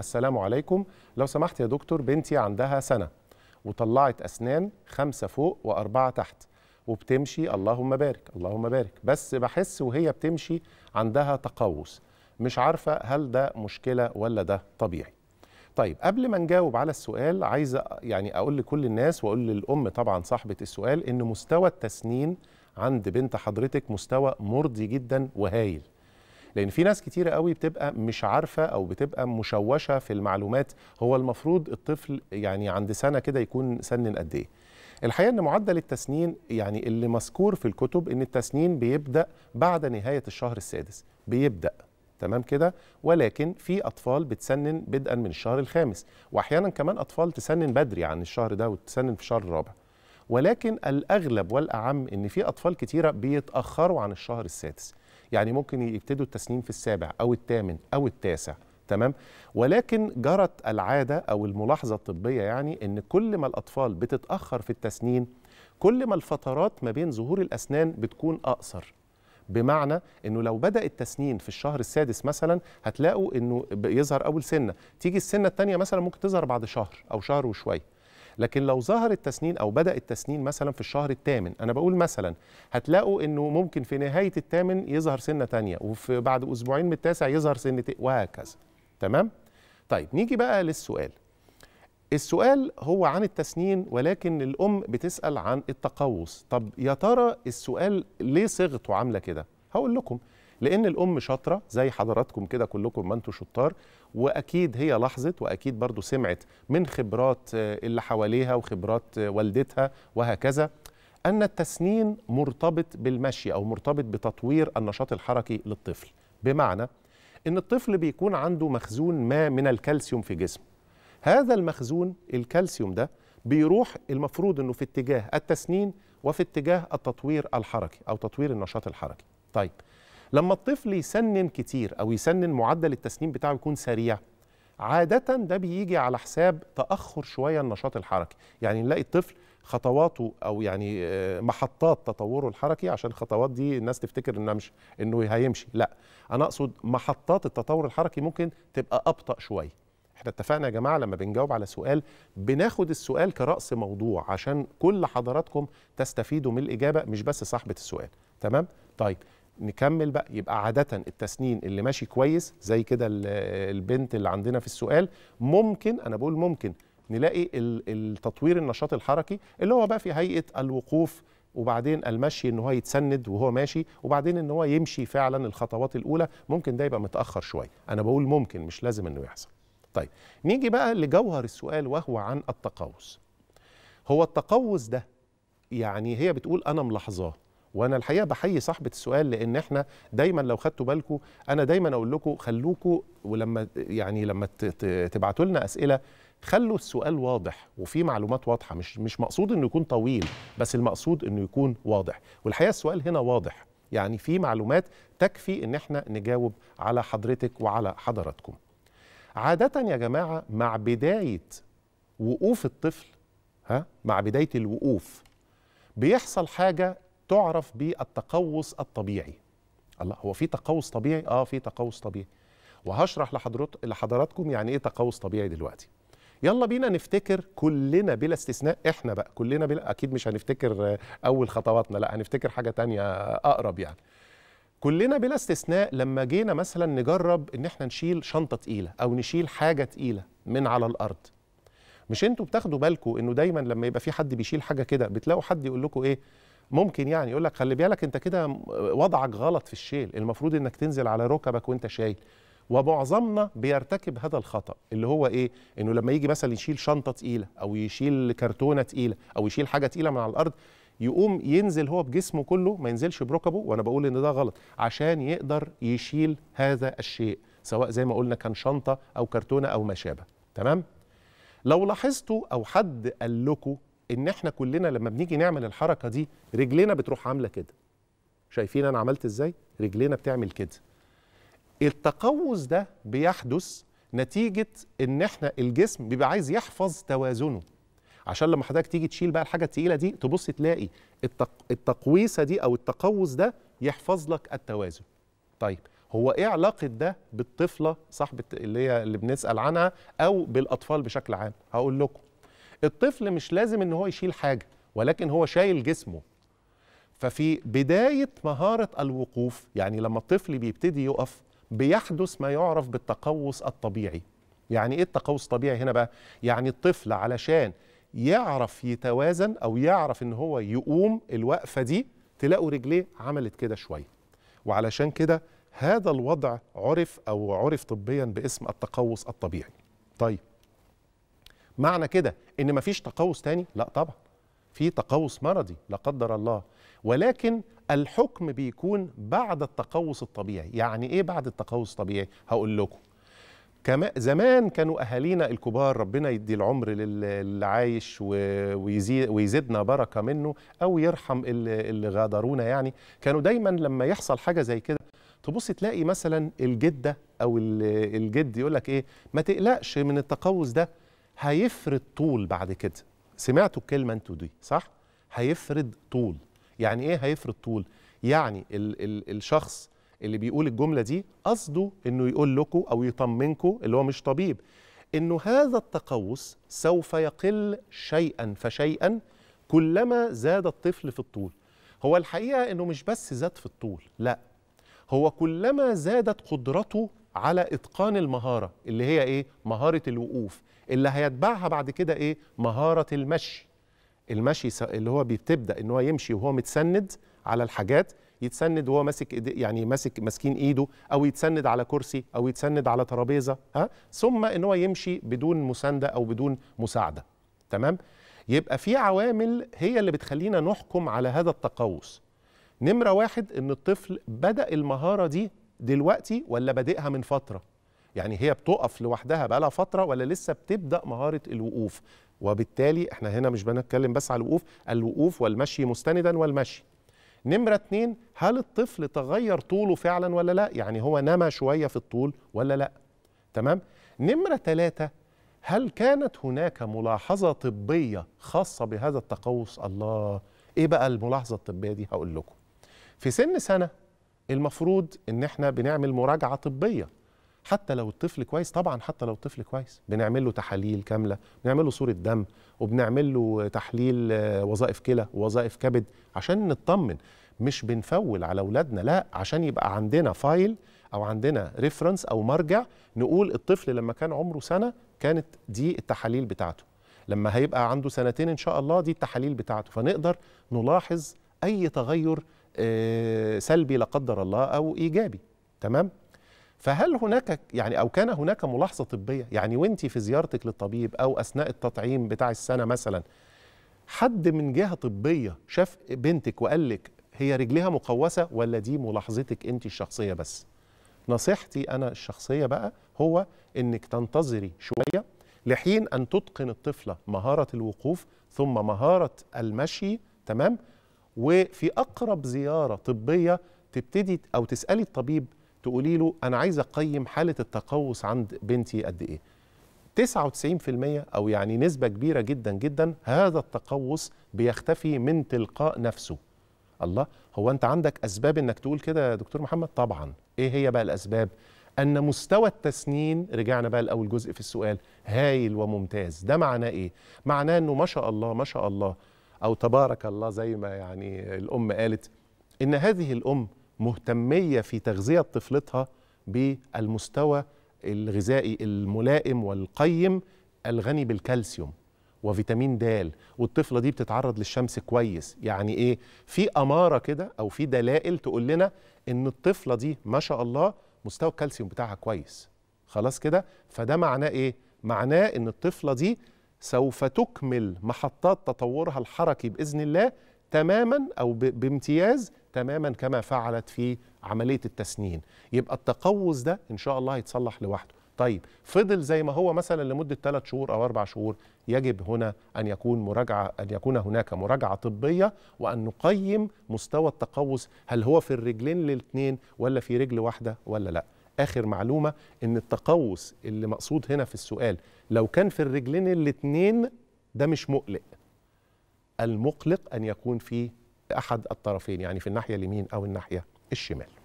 السلام عليكم لو سمحت يا دكتور بنتي عندها سنة وطلعت أسنان خمسة فوق وأربعة تحت وبتمشي اللهم بارك اللهم بارك بس بحس وهي بتمشي عندها تقوس مش عارفة هل ده مشكلة ولا ده طبيعي طيب قبل ما نجاوب على السؤال عايز يعني أقول لكل الناس وأقول للأم طبعا صاحبة السؤال إن مستوى التسنين عند بنت حضرتك مستوى مرضي جدا وهايل لان في ناس كتيره قوي بتبقى مش عارفه او بتبقى مشوشه في المعلومات هو المفروض الطفل يعني عند سنه كده يكون سنن قد ايه الحقيقه ان معدل التسنين يعني اللي مذكور في الكتب ان التسنين بيبدا بعد نهايه الشهر السادس بيبدا تمام كده ولكن في اطفال بتسنن بدءا من الشهر الخامس واحيانا كمان اطفال تسنن بدري عن الشهر ده وتسنن في الشهر الرابع ولكن الاغلب والاعم ان في اطفال كتيره بيتاخروا عن الشهر السادس يعني ممكن يبتدوا التسنين في السابع أو الثامن أو التاسع تمام ولكن جرت العاده او الملاحظه الطبيه يعني ان كل ما الاطفال بتتاخر في التسنين كل ما الفترات ما بين ظهور الاسنان بتكون اقصر بمعنى انه لو بدا التسنين في الشهر السادس مثلا هتلاقوا انه بيظهر اول سنه تيجي السنه الثانيه مثلا ممكن تظهر بعد شهر او شهر وشويه لكن لو ظهر التسنين او بدا التسنين مثلا في الشهر الثامن انا بقول مثلا هتلاقوا انه ممكن في نهايه الثامن يظهر سنه ثانيه وفي بعد اسبوعين من التاسع يظهر سنتين وهكذا تمام طيب نيجي بقى للسؤال السؤال هو عن التسنين ولكن الام بتسال عن التقوس طب يا ترى السؤال ليه صيغته عامله كده هقول لكم لان الام شاطره زي حضراتكم كده كلكم ما انتم شطار واكيد هي لاحظت واكيد برضو سمعت من خبرات آه، اللي حواليها وخبرات آه، والدتها وهكذا ان التسنين مرتبط بالمشي او مرتبط بتطوير النشاط الحركي للطفل بمعنى ان الطفل بيكون عنده مخزون ما من الكالسيوم في جسمه هذا المخزون الكالسيوم ده بيروح المفروض انه في اتجاه التسنين وفي اتجاه التطوير الحركي او تطوير النشاط الحركي طيب لما الطفل يسنن كتير او يسنن معدل التسنين بتاعه يكون سريع عادة ده بيجي على حساب تأخر شوية النشاط الحركي يعني نلاقي الطفل خطواته او يعني آه، محطات تطوره الحركي عشان الخطوات دي الناس تفتكر انها مش انه هيمشي لا انا اقصد محطات التطور الحركي ممكن تبقى ابطا شويه احنا اتفقنا يا جماعه لما بنجاوب على سؤال بناخد السؤال كراس موضوع عشان كل حضراتكم تستفيدوا من الاجابه مش بس صاحبه السؤال تمام طيب نكمل بقى يبقى عادة التسنين اللي ماشي كويس زي كده البنت اللي عندنا في السؤال ممكن أنا بقول ممكن نلاقي التطوير النشاط الحركي اللي هو بقى في هيئة الوقوف وبعدين المشي ان هو يتسند وهو ماشي وبعدين ان هو يمشي فعلا الخطوات الاولى ممكن ده يبقى متاخر شويه انا بقول ممكن مش لازم انه يحصل طيب نيجي بقى لجوهر السؤال وهو عن التقوس هو التقوس ده يعني هي بتقول انا ملاحظاه وانا الحقيقه بحيي صاحبه السؤال لان احنا دايما لو خدتوا بالكم انا دايما اقول لكم خلوكم ولما يعني لما تبعتوا لنا اسئله خلوا السؤال واضح وفي معلومات واضحه مش مش مقصود انه يكون طويل بس المقصود انه يكون واضح والحقيقه السؤال هنا واضح يعني في معلومات تكفي ان احنا نجاوب على حضرتك وعلى حضراتكم عاده يا جماعه مع بدايه وقوف الطفل ها مع بدايه الوقوف بيحصل حاجه تعرف بالتقوس الطبيعي الله هو في تقوس طبيعي اه في تقوس طبيعي وهشرح لحضرت لحضراتكم يعني ايه تقوس طبيعي دلوقتي يلا بينا نفتكر كلنا بلا استثناء احنا بقى كلنا بلا اكيد مش هنفتكر اول خطواتنا لا هنفتكر حاجه تانية اقرب يعني كلنا بلا استثناء لما جينا مثلا نجرب ان احنا نشيل شنطه تقيله او نشيل حاجه تقيله من على الارض مش انتوا بتاخدوا بالكم انه دايما لما يبقى في حد بيشيل حاجه كده بتلاقوا حد يقول لكم ايه ممكن يعني يقول لك خلي بالك انت كده وضعك غلط في الشيل المفروض انك تنزل على ركبك وانت شايل ومعظمنا بيرتكب هذا الخطا اللي هو ايه انه لما يجي مثلا يشيل شنطه تقيله او يشيل كرتونه تقيله او يشيل حاجه تقيله من على الارض يقوم ينزل هو بجسمه كله ما ينزلش بركبه وانا بقول ان ده غلط عشان يقدر يشيل هذا الشيء سواء زي ما قلنا كان شنطه او كرتونه او ما شابه تمام لو لاحظتوا او حد قال لكم ان احنا كلنا لما بنيجي نعمل الحركه دي رجلنا بتروح عامله كده شايفين انا عملت ازاي رجلنا بتعمل كده التقوس ده بيحدث نتيجه ان احنا الجسم بيبقى عايز يحفظ توازنه عشان لما حضرتك تيجي تشيل بقى الحاجه التقيله دي تبص تلاقي التق... التقويسه دي او التقوس ده يحفظ لك التوازن طيب هو ايه علاقه ده بالطفله صاحبه اللي هي اللي بنسال عنها او بالاطفال بشكل عام هقول لكم الطفل مش لازم ان هو يشيل حاجه ولكن هو شايل جسمه ففي بدايه مهاره الوقوف يعني لما الطفل بيبتدي يقف بيحدث ما يعرف بالتقوس الطبيعي يعني ايه التقوس الطبيعي هنا بقى يعني الطفل علشان يعرف يتوازن او يعرف ان هو يقوم الوقفه دي تلاقوا رجليه عملت كده شويه وعلشان كده هذا الوضع عرف او عرف طبيا باسم التقوس الطبيعي طيب معنى كده ان مفيش تقوس تاني لا طبعا في تقوس مرضي لا قدر الله ولكن الحكم بيكون بعد التقوس الطبيعي يعني ايه بعد التقوس الطبيعي هقول لكم كما زمان كانوا اهالينا الكبار ربنا يدي العمر للي عايش ويزيدنا بركه منه او يرحم اللي غادرونا يعني كانوا دايما لما يحصل حاجه زي كده تبص تلاقي مثلا الجده او الجد يقول لك ايه ما تقلقش من التقوس ده هيفرد طول بعد كده سمعتوا الكلمه انتوا دي صح هيفرد طول يعني ايه هيفرد طول يعني ال ال الشخص اللي بيقول الجمله دي قصده انه يقول لكم او يطمنكم اللي هو مش طبيب انه هذا التقوس سوف يقل شيئا فشيئا كلما زاد الطفل في الطول هو الحقيقه انه مش بس زاد في الطول لا هو كلما زادت قدرته على اتقان المهاره اللي هي ايه مهاره الوقوف اللي هيتبعها بعد كده ايه مهاره المشي المشي اللي هو بتبدا ان هو يمشي وهو متسند على الحاجات يتسند وهو ماسك يعني ماسك ماسكين ايده او يتسند على كرسي او يتسند على ترابيزه ها ثم ان هو يمشي بدون مسانده او بدون مساعده تمام يبقى في عوامل هي اللي بتخلينا نحكم على هذا التقوس نمرة واحد إن الطفل بدأ المهارة دي دلوقتي ولا بادئها من فتره يعني هي بتقف لوحدها بقى لها فتره ولا لسه بتبدا مهاره الوقوف وبالتالي احنا هنا مش بنتكلم بس على الوقوف الوقوف والمشي مستندا والمشي نمرة اتنين هل الطفل تغير طوله فعلا ولا لا يعني هو نما شوية في الطول ولا لا تمام نمرة تلاتة هل كانت هناك ملاحظة طبية خاصة بهذا التقوس الله ايه بقى الملاحظة الطبية دي هقول لكم في سن سنة المفروض ان احنا بنعمل مراجعه طبيه حتى لو الطفل كويس طبعا حتى لو الطفل كويس بنعمل له تحاليل كامله بنعمل له صوره دم وبنعمل له تحليل آه، وظائف كلى ووظائف كبد عشان نطمن مش بنفول على اولادنا لا عشان يبقى عندنا فايل او عندنا ريفرنس او مرجع نقول الطفل لما كان عمره سنه كانت دي التحاليل بتاعته لما هيبقى عنده سنتين ان شاء الله دي التحاليل بتاعته فنقدر نلاحظ اي تغير آه، سلبي لا قدر الله او ايجابي تمام فهل هناك يعني او كان هناك ملاحظه طبيه يعني وانت في زيارتك للطبيب او اثناء التطعيم بتاع السنه مثلا حد من جهه طبيه شاف بنتك وقال لك هي رجلها مقوسه ولا دي ملاحظتك انت الشخصيه بس نصيحتي انا الشخصيه بقى هو انك تنتظري شويه لحين ان تتقن الطفله مهاره الوقوف ثم مهاره المشي تمام وفي اقرب زياره طبيه تبتدي او تسالي الطبيب تقولي له انا عايزه اقيم حاله التقوس عند بنتي قد ايه 99% او يعني نسبه كبيره جدا جدا هذا التقوس بيختفي من تلقاء نفسه الله هو انت عندك اسباب انك تقول كده يا دكتور محمد طبعا ايه هي بقى الاسباب ان مستوى التسنين رجعنا بقى لاول جزء في السؤال هايل وممتاز ده معناه ايه معناه انه ما شاء الله ما شاء الله أو تبارك الله زي ما يعني الأم قالت إن هذه الأم مهتمية في تغذية طفلتها بالمستوى الغذائي الملائم والقيم الغني بالكالسيوم وفيتامين د والطفله دي بتتعرض للشمس كويس يعني ايه في اماره كده او في دلائل تقول لنا ان الطفله دي ما شاء الله مستوى الكالسيوم بتاعها كويس خلاص كده فده معناه ايه معناه ان الطفله دي سوف تكمل محطات تطورها الحركي باذن الله تماما او بامتياز تماما كما فعلت في عمليه التسنين يبقى التقوس ده ان شاء الله هيتصلح لوحده طيب فضل زي ما هو مثلا لمده 3 شهور او 4 شهور يجب هنا ان يكون مراجعه ان يكون هناك مراجعه طبيه وان نقيم مستوى التقوس هل هو في الرجلين الاثنين ولا في رجل واحده ولا لا اخر معلومه ان التقوس اللي مقصود هنا في السؤال لو كان في الرجلين الاثنين ده مش مقلق المقلق ان يكون في احد الطرفين يعني في الناحيه اليمين او الناحيه الشمال